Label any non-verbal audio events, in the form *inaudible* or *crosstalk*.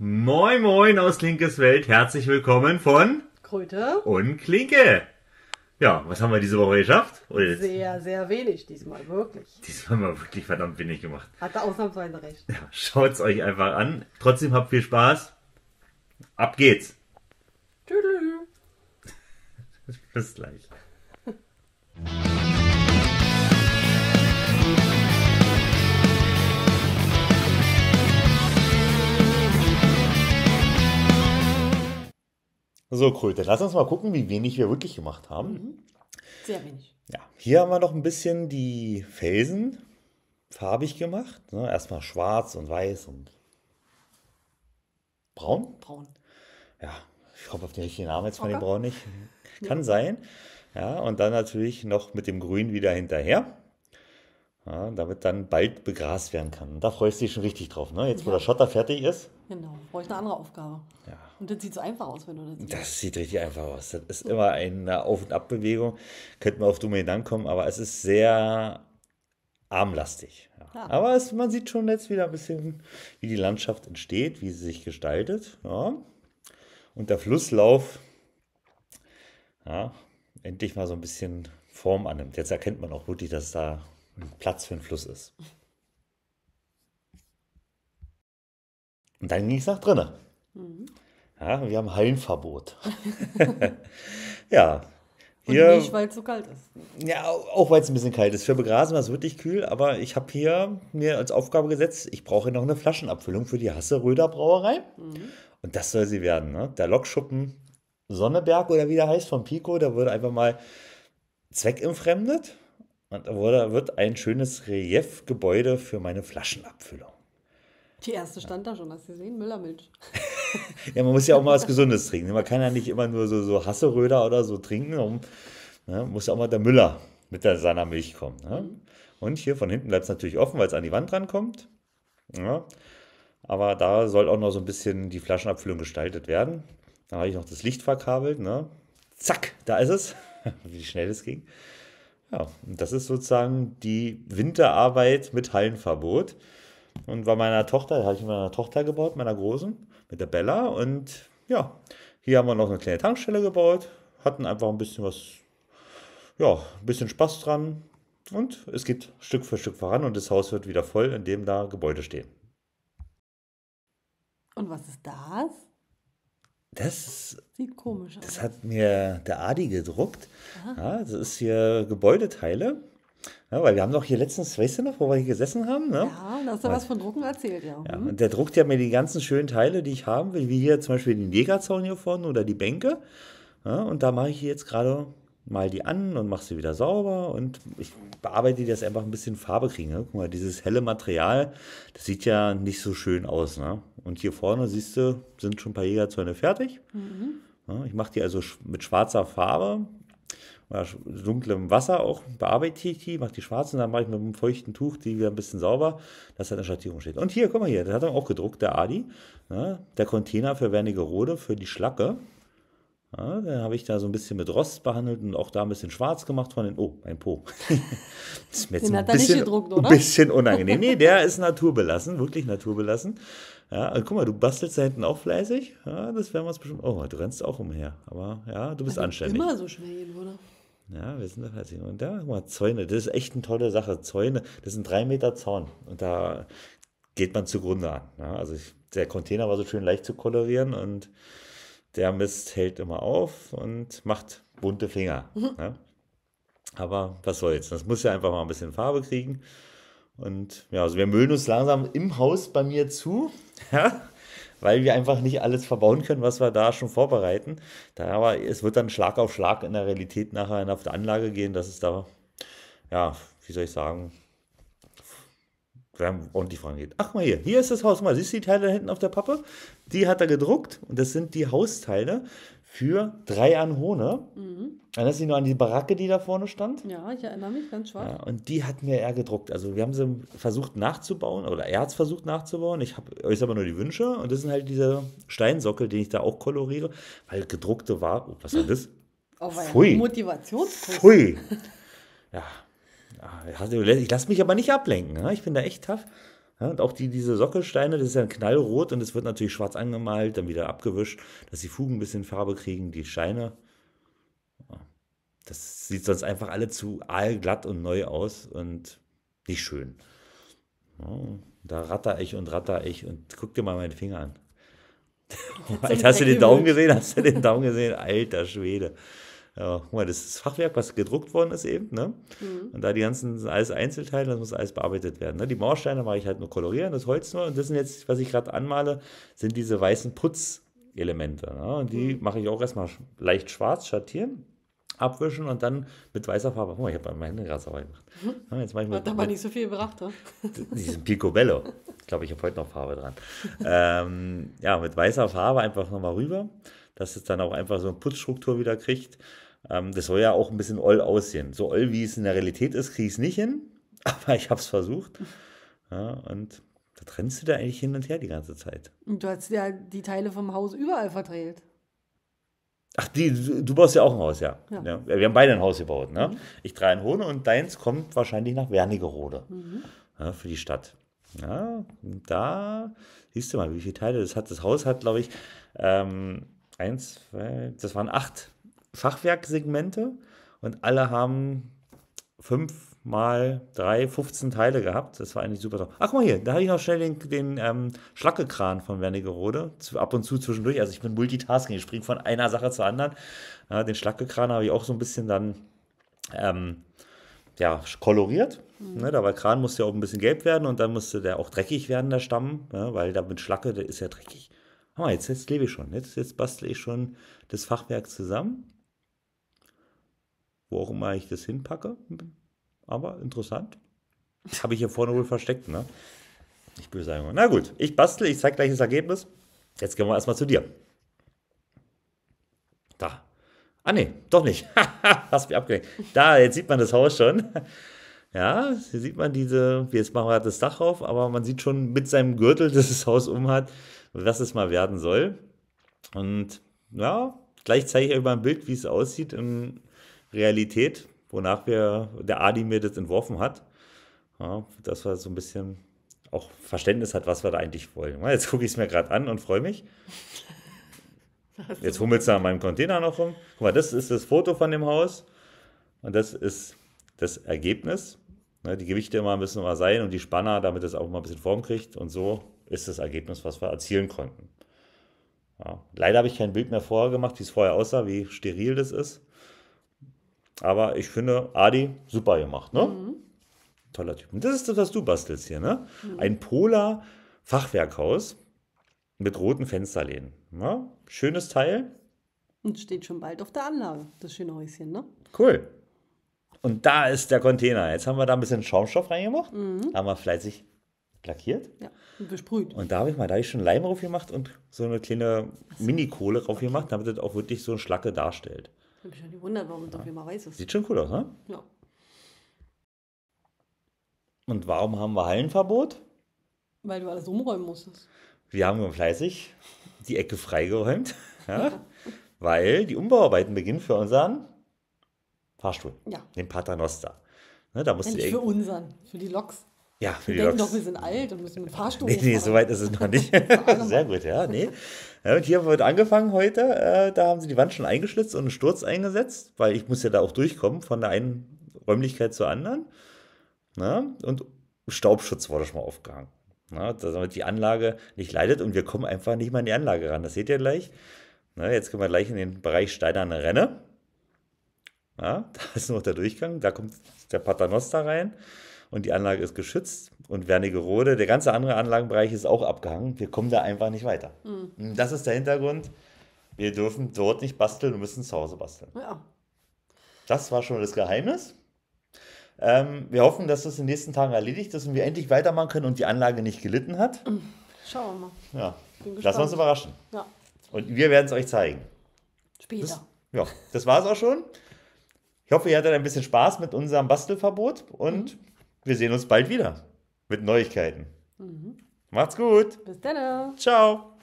Moin Moin aus Klinkes Welt, herzlich willkommen von Kröte und Klinke. Ja, was haben wir diese Woche geschafft? Oder sehr, sehr wenig diesmal, wirklich. Diesmal mal wirklich verdammt wenig gemacht. Hat er ausnahmsweise recht. Ja, schaut's euch einfach an. Trotzdem habt viel Spaß. Ab geht's. Tschüss. *laughs* Bis gleich. So, Kröte, lass uns mal gucken, wie wenig wir wirklich gemacht haben. Mhm. Sehr wenig. Ja, hier haben wir noch ein bisschen die Felsen farbig gemacht. Ne? Erstmal schwarz und weiß und braun. Braun. Ja, ich hoffe auf den richtigen Namen jetzt von dem Braun nicht. *laughs* Kann ja. sein. Ja, und dann natürlich noch mit dem Grün wieder hinterher. Ja, damit dann bald begrast werden kann. Da freust du dich schon richtig drauf, ne? Jetzt, wo der Schotter fertig ist. Genau, brauche ich eine andere Aufgabe. Ja. Und das sieht so einfach aus, wenn du das siehst. Das sieht richtig einfach aus. Das ist immer eine Auf- und Abbewegung. Könnte man auf dumme Gedanken kommen, aber es ist sehr armlastig. Ja. Aber es, man sieht schon jetzt wieder ein bisschen, wie die Landschaft entsteht, wie sie sich gestaltet. Und der Flusslauf, endlich mal so ein bisschen Form annimmt. Jetzt erkennt man auch wirklich, dass da Platz für einen Fluss ist. Und dann ging es nach drinnen. Mhm. Ja, wir haben Hallenverbot. *laughs* ja. Hier, Und nicht, weil es so kalt ist. Ja, auch weil es ein bisschen kalt ist. Für Begrasen war es wirklich kühl, aber ich habe hier mir als Aufgabe gesetzt, ich brauche noch eine Flaschenabfüllung für die Hasse-Röder Brauerei. Mhm. Und das soll sie werden. Ne? Der Lokschuppen Sonneberg oder wie der heißt von Pico, da wurde einfach mal zweckentfremdet und da wurde, wird ein schönes Reliefgebäude für meine Flaschenabfüllung. Die erste stand da schon, hast du gesehen? Müllermilch. *laughs* ja, man muss ja auch mal was Gesundes trinken. Man kann ja nicht immer nur so, so Hasseröder oder so trinken. Um, ne, muss ja auch mal der Müller mit der, seiner Milch kommen. Ne? Mhm. Und hier von hinten bleibt es natürlich offen, weil es an die Wand rankommt. Ja. Ne? Aber da soll auch noch so ein bisschen die Flaschenabfüllung gestaltet werden. Da habe ich noch das Licht verkabelt. Ne? Zack, da ist es. *laughs* Wie schnell es ging. Ja, das ist sozusagen die Winterarbeit mit Hallenverbot. Und bei meiner Tochter, da habe ich mit meiner Tochter gebaut, meiner Großen, mit der Bella. Und ja, hier haben wir noch eine kleine Tankstelle gebaut, hatten einfach ein bisschen was, ja, ein bisschen Spaß dran. Und es geht Stück für Stück voran und das Haus wird wieder voll, indem da Gebäude stehen. Und was ist das? Das sieht komisch aus. Das hat mir der Adi gedruckt. Ja, das ist hier Gebäudeteile. Ja, weil wir haben doch hier letztens, weißt du noch, wo wir hier gesessen haben? Ne? Ja, da hast du was von Drucken erzählt, ja. ja. Mhm. Und der druckt ja mir die ganzen schönen Teile, die ich haben will, wie hier zum Beispiel den Jägerzaun hier vorne oder die Bänke. Ja, und da mache ich jetzt gerade mal die an und mach sie wieder sauber und ich bearbeite die, dass einfach ein bisschen Farbe kriegen. Ne? Guck mal, dieses helle Material, das sieht ja nicht so schön aus. Ne? Und hier vorne, siehst du, sind schon ein paar Jägerzäune fertig. Mhm. Ja, ich mache die also mit schwarzer Farbe oder dunklem Wasser auch, bearbeite ich die, mache die schwarz und dann mache ich mit einem feuchten Tuch die wieder ein bisschen sauber, dass dann eine Schattierung steht. Und hier, guck mal hier, das hat er auch gedruckt, der Adi, ne? der Container für Wernigerode, für die Schlacke. Ja, dann habe ich da so ein bisschen mit Rost behandelt und auch da ein bisschen schwarz gemacht von den. Oh, mein Po. das *laughs* ist mir jetzt den ein bisschen, gedruckt, oder? ein bisschen unangenehm. Nee, der ist naturbelassen, wirklich naturbelassen. Ja, also guck mal, du bastelst da hinten auch fleißig. Ja, das werden wir uns bestimmt. Oh, du rennst auch umher. Aber ja, du bist also anständig. Immer so schnell gehen, oder? Ja, wir sind da fleißig. Und da, guck mal, Zäune, das ist echt eine tolle Sache. Zäune, das sind drei Meter Zaun. Und da geht man zugrunde an. Ja, also ich, der Container war so schön leicht zu kolorieren und der Mist hält immer auf und macht bunte Finger. Mhm. Ne? Aber was soll's, das muss ja einfach mal ein bisschen Farbe kriegen. Und ja, also wir müllen uns langsam im Haus bei mir zu, *laughs* weil wir einfach nicht alles verbauen können, was wir da schon vorbereiten. Da aber es wird dann Schlag auf Schlag in der Realität nachher auf der Anlage gehen, dass es da, ja, wie soll ich sagen, wir haben ordentlich vorangeht. Ach mal hier, hier ist das Haus. Mal, siehst du die Teile da hinten auf der Pappe? Die hat er gedruckt und das sind die Hausteile für drei Anhone. Mhm. Erinnerst du dich noch an die Baracke, die da vorne stand? Ja, ich erinnere mich, ganz schwach. Ja, und die hat mir er gedruckt. Also wir haben sie versucht nachzubauen oder er hat es versucht nachzubauen. Ich habe euch aber nur die Wünsche und das sind halt diese Steinsockel, den ich da auch koloriere, weil gedruckte war, oh, was war das? Oh, Pfui. Motivationskuss. Pfui. *laughs* Ja, Ah, ich lasse mich aber nicht ablenken. Ich bin da echt tough. und auch die, diese Sockelsteine, das ist ja ein knallrot und es wird natürlich schwarz angemalt, dann wieder abgewischt, dass die Fugen ein bisschen Farbe kriegen, die Scheine. Das sieht sonst einfach alle zu aalglatt und neu aus und nicht schön. da ratter ich und ratter ich und guck dir mal meine Finger an. Alter, *laughs* hast du den Daumen gesehen? Hast du den Daumen gesehen? Alter Schwede. Ja, das ist Fachwerk, was gedruckt worden ist eben, ne? Mhm. Und da die ganzen, alles Einzelteile, das muss alles bearbeitet werden. Ne? Die Mauersteine mache ich halt nur kolorieren, das Holz nur. Und das sind jetzt, was ich gerade anmale, sind diese weißen Putzelemente. Ne? Und die mhm. mache ich auch erstmal leicht schwarz, schattieren abwischen und dann mit weißer Farbe. Oh, ich habe meine Hände gerade sauber gemacht. Mhm. Ja, jetzt mache ich mit, Hat aber nicht so viel gebracht, ne? Diesen Picobello. Ich glaube, ich habe heute noch Farbe dran. ähm, ja, mit weißer Farbe einfach nochmal rüber, dass es dann auch einfach so eine Putzstruktur wieder kriegt. Ähm, das soll ja auch ein bisschen oll aussehen. So oll, wie es in der Realität ist, kriege ich es nicht hin, *laughs* aber ich habe es versucht. Ja, und da trennst du da eigentlich hin und her die ganze Zeit. Und du hast ja die Teile vom Haus überall verdreht. Ach, die, du, baust ja auch ein Haus, ja. ja. ja wir haben beide ein Haus gebaut. Ne? Mhm. Ich drehe ein Hohne und deins kommt wahrscheinlich nach Wernigerode mhm. ja, für die Stadt. Ja, da siehst du mal, wie viele Teile das hat. Das Haus hat, glaube ich, ähm, eins, zwei, das waren acht Fachwerksegmente und alle haben fünf mal drei, 15 Teile gehabt. Das war eigentlich super toll. Ach, guck mal hier, da habe ich noch schnell den, den ähm, Schlackekran von Wernigerode, zu, ab und zu zwischendurch. Also ich bin Multitasking, ich springe von einer Sache zur anderen. Ja, den Schlackekran habe ich auch so ein bisschen dann ähm, ja, koloriert. Mhm. Ne, dabei Kran musste ja auch ein bisschen gelb werden und dann musste der auch dreckig werden, der Stamm, ne, weil da mit Schlacke, der ist ja dreckig. Ah, jetzt, jetzt lebe ich schon, jetzt, jetzt bastle ich schon das Fachwerk zusammen wo auch immer ich das hinpacke. Aber interessant. Das habe ich hier vorne wohl versteckt, ne? Nicht böse sein. Na gut, ich bastel, ich zeige gleich das Ergebnis. Jetzt gehen wir erstmal zu dir. Da. Ah, ne, doch nicht. *laughs* Hast mich abgelenkt. Da, jetzt sieht man das Haus schon. Ja, hier sieht man diese, jetzt machen wir halt das Dach auf, aber man sieht schon mit seinem Gürtel, dass das Haus um hat, was es mal werden soll. Und ja, gleich zeige ich euch mal ein Bild, wie es aussieht im Realität, wonach wir, der Adi mir das entworfen hat. Ja, dass wir so ein bisschen auch Verständnis hat, was wir da eigentlich wollen. Jetzt gucke ich es mir gerade an und freue mich. *laughs* Jetzt hummelt es da an meinem Container noch rum. Guck mal, das ist das Foto von dem Haus und das ist das Ergebnis. Ne, die Gewichte immer müssen immer sein und die Spanner, damit es auch mal ein bisschen Form kriegt. Und so ist das Ergebnis, was wir erzielen konnten. Ja. Leider habe ich kein Bild mehr vorher gemacht, wie es vorher aussah, wie steril das ist. Aber ich finde, Adi, super gemacht, ne? Mhm. Toller Typ. Und das ist das, was du bastelst hier, ne? Mhm. Ein Polar Fachwerkhaus mit roten Fensterläden. Ne? Schönes Teil. Und steht schon bald auf der Anlage, das schöne Häuschen, ne? Cool. Und da ist der Container. Jetzt haben wir da ein bisschen Schaumstoff reingemacht, mhm. haben wir fleißig lackiert. Ja, und besprüht. Und da habe ich mal, da habe ich schon Leim drauf gemacht und so eine kleine Mini-Kohle drauf gemacht, damit das auch wirklich so eine Schlacke darstellt. Ich habe mich schon gewundert, warum doch immer weiß ist. Sieht schon cool aus, ne? Ja. Und warum haben wir Hallenverbot? Weil du alles umräumen musstest. Wir haben fleißig die Ecke freigeräumt, *laughs* ja, weil die Umbauarbeiten beginnen für unseren Fahrstuhl, ja. den Paternoster. Ne, da muss ja, nicht für unseren, für die Loks. Ja, für wir die denken doch, wir sind alt und müssen mit Fahrstuhl. Nee, nee, so weit ist es noch *laughs* nicht. Sehr gut, ja, nee. Ja, und hier wird angefangen heute. Äh, da haben sie die Wand schon eingeschlitzt und einen Sturz eingesetzt, weil ich muss ja da auch durchkommen von der einen Räumlichkeit zur anderen. Na? Ne? Und Staubschutz wurde schon mal aufgehangen. Na, ne? damit die Anlage nicht leidet und wir kommen einfach nicht mal in die Anlage ran. Das seht ihr gleich. Na, ne, jetzt können wir gleich in den Bereich steinerne Renne. Na, *laughs* da ist noch der Durchgang, da kommt der Paternoster rein und die Anlage ist geschützt und Wernigerode, der ganze andere Anlagenbereich ist auch abgehangen. Wir kommen da einfach nicht weiter. Mhm. Das ist der Hintergrund. Wir dürfen dort nicht basteln und müssen zu Hause basteln. Ja. Das war schon das Geheimnis. Ähm, wir hoffen, dass das in den nächsten Tagen erledigt ist und wir endlich weitermachen können und die Anlage nicht gelitten hat. *clears throat* Schauen wir mal. Ja. Lassen wir uns überraschen. Ja. Und wir werden es euch zeigen. Später. Das, ja, das war es auch schon. Ich hoffe, ihr hattet ein bisschen Spaß mit unserem Bastelverbot und mhm wir sehen uns bald wieder mit Neuigkeiten. Mhm. Macht's gut. Bis dann. Ciao.